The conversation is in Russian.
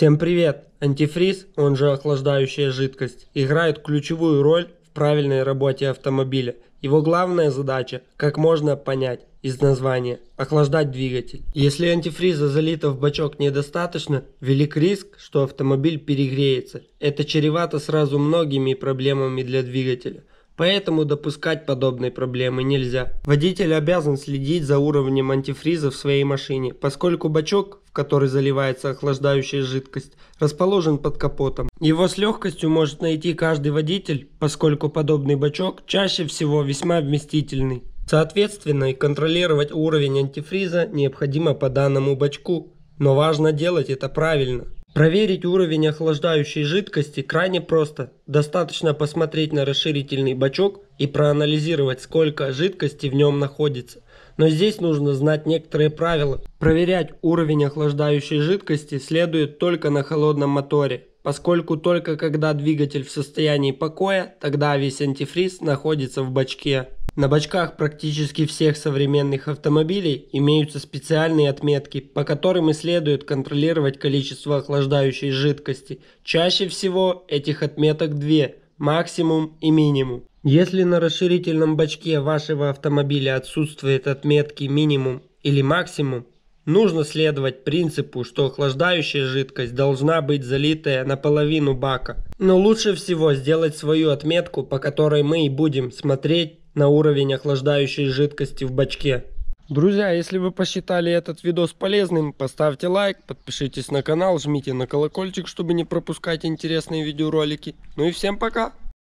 Всем привет! Антифриз, он же охлаждающая жидкость, играет ключевую роль в правильной работе автомобиля. Его главная задача, как можно понять из названия, охлаждать двигатель. Если антифриза залито в бачок недостаточно, велик риск, что автомобиль перегреется. Это чревато сразу многими проблемами для двигателя. Поэтому допускать подобной проблемы нельзя. Водитель обязан следить за уровнем антифриза в своей машине, поскольку бачок в который заливается охлаждающая жидкость, расположен под капотом. Его с легкостью может найти каждый водитель, поскольку подобный бачок чаще всего весьма вместительный. Соответственно, и контролировать уровень антифриза необходимо по данному бачку, но важно делать это правильно. Проверить уровень охлаждающей жидкости крайне просто. Достаточно посмотреть на расширительный бачок и проанализировать, сколько жидкости в нем находится. Но здесь нужно знать некоторые правила. Проверять уровень охлаждающей жидкости следует только на холодном моторе, поскольку только когда двигатель в состоянии покоя, тогда весь антифриз находится в бачке. На бачках практически всех современных автомобилей имеются специальные отметки, по которым и следует контролировать количество охлаждающей жидкости. Чаще всего этих отметок две максимум и минимум. Если на расширительном бачке вашего автомобиля отсутствует отметки минимум или максимум, нужно следовать принципу, что охлаждающая жидкость должна быть залитая наполовину бака. Но лучше всего сделать свою отметку, по которой мы и будем смотреть на уровень охлаждающей жидкости в бачке. Друзья, если вы посчитали этот видос полезным, поставьте лайк, подпишитесь на канал, жмите на колокольчик, чтобы не пропускать интересные видеоролики. Ну и всем пока!